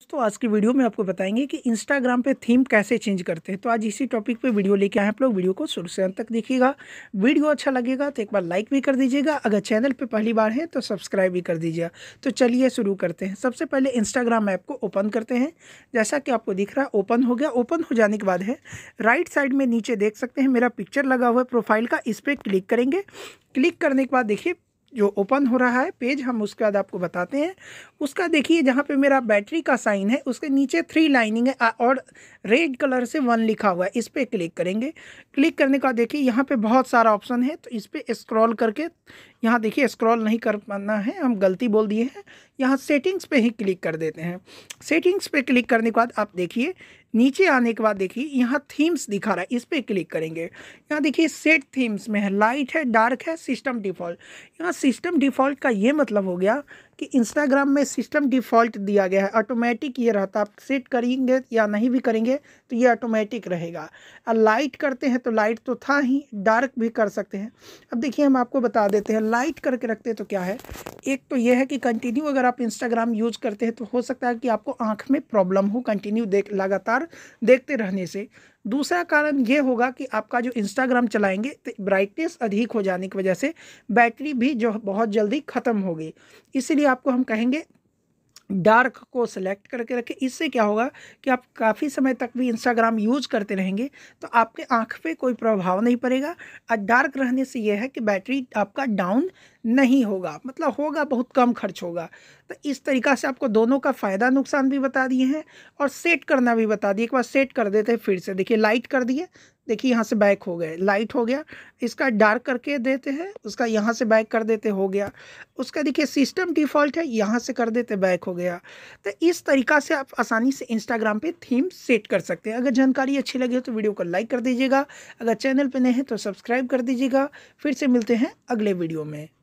दोस्तों आज की वीडियो में आपको बताएंगे कि इंस्टाग्राम पे थीम कैसे चेंज करते हैं तो आज इसी टॉपिक पे वीडियो लेके आए आप लोग वीडियो को शुरू से अंत तक देखिएगा वीडियो अच्छा लगेगा तो एक बार लाइक भी कर दीजिएगा अगर चैनल पे पहली बार है तो सब्सक्राइब भी कर दीजिएगा तो चलिए शुरू करते हैं सबसे पहले इंस्टाग्राम ऐप को ओपन करते हैं जैसा कि आपको दिख रहा है ओपन हो गया ओपन हो जाने के बाद है राइट साइड में नीचे देख सकते हैं मेरा पिक्चर लगा हुआ है प्रोफाइल का इस पर क्लिक करेंगे क्लिक करने के बाद देखिए जो ओपन हो रहा है पेज हम उसके बाद आपको बताते हैं उसका देखिए जहाँ पे मेरा बैटरी का साइन है उसके नीचे थ्री लाइनिंग है और रेड कलर से वन लिखा हुआ है इस पर क्लिक करेंगे क्लिक करने का देखिए यहाँ पे बहुत सारा ऑप्शन है तो इस पर स्क्रॉल करके यहाँ देखिए स्क्रॉल नहीं कर पाना है हम गलती बोल दिए हैं यहाँ सेटिंग्स पे ही क्लिक कर देते हैं सेटिंग्स पे क्लिक करने के बाद आप देखिए नीचे आने के बाद देखिए यहाँ थीम्स दिखा रहा है इस पर क्लिक करेंगे यहाँ देखिए सेट थीम्स में है लाइट है डार्क है सिस्टम डिफ़ॉल्ट यहाँ सिस्टम डिफ़ॉल्ट का ये मतलब हो गया कि इंस्टाग्राम में सिस्टम डिफ़ॉल्ट दिया गया है ऑटोमेटिक ये रहता आप सेट करेंगे या नहीं भी करेंगे तो ये ऑटोमेटिक रहेगा और लाइट करते हैं तो लाइट तो था ही डार्क भी कर सकते हैं अब देखिए हम आपको बता देते हैं लाइट करके रखते हैं तो क्या है एक तो यह है कि कंटिन्यू अगर आप इंस्टाग्राम यूज करते हैं तो हो सकता है कि आपको आंख में प्रॉब्लम हो कंटिन्यू देख लगातार देखते रहने से दूसरा कारण ये होगा कि आपका जो इंस्टाग्राम चलाएंगे तो ब्राइटनेस अधिक हो जाने की वजह से बैटरी भी जो बहुत जल्दी ख़त्म होगी इसीलिए आपको हम कहेंगे डार्क को सिलेक्ट करके रखें इससे क्या होगा कि आप काफ़ी समय तक भी इंस्टाग्राम यूज करते रहेंगे तो आपके आँख पे कोई प्रभाव नहीं पड़ेगा और डार्क रहने से यह है कि बैटरी आपका डाउन नहीं होगा मतलब होगा बहुत कम खर्च होगा तो इस तरीका से आपको दोनों का फ़ायदा नुकसान भी बता दिए हैं और सेट करना भी बता दिए एक बार सेट कर देते हैं फिर से देखिए लाइट कर दिए देखिए यहाँ से बैक हो गए लाइट हो गया इसका डार्क करके देते हैं उसका यहाँ से बैक कर देते हो गया उसका देखिए सिस्टम डिफ़ॉल्ट है यहाँ से कर देते बैक हो गया तो इस तरीका से आप आसानी से इंस्टाग्राम पे थीम सेट कर सकते हैं अगर जानकारी अच्छी लगी हो तो वीडियो को लाइक कर दीजिएगा अगर चैनल पर नए हैं तो सब्सक्राइब कर दीजिएगा फिर से मिलते हैं अगले वीडियो में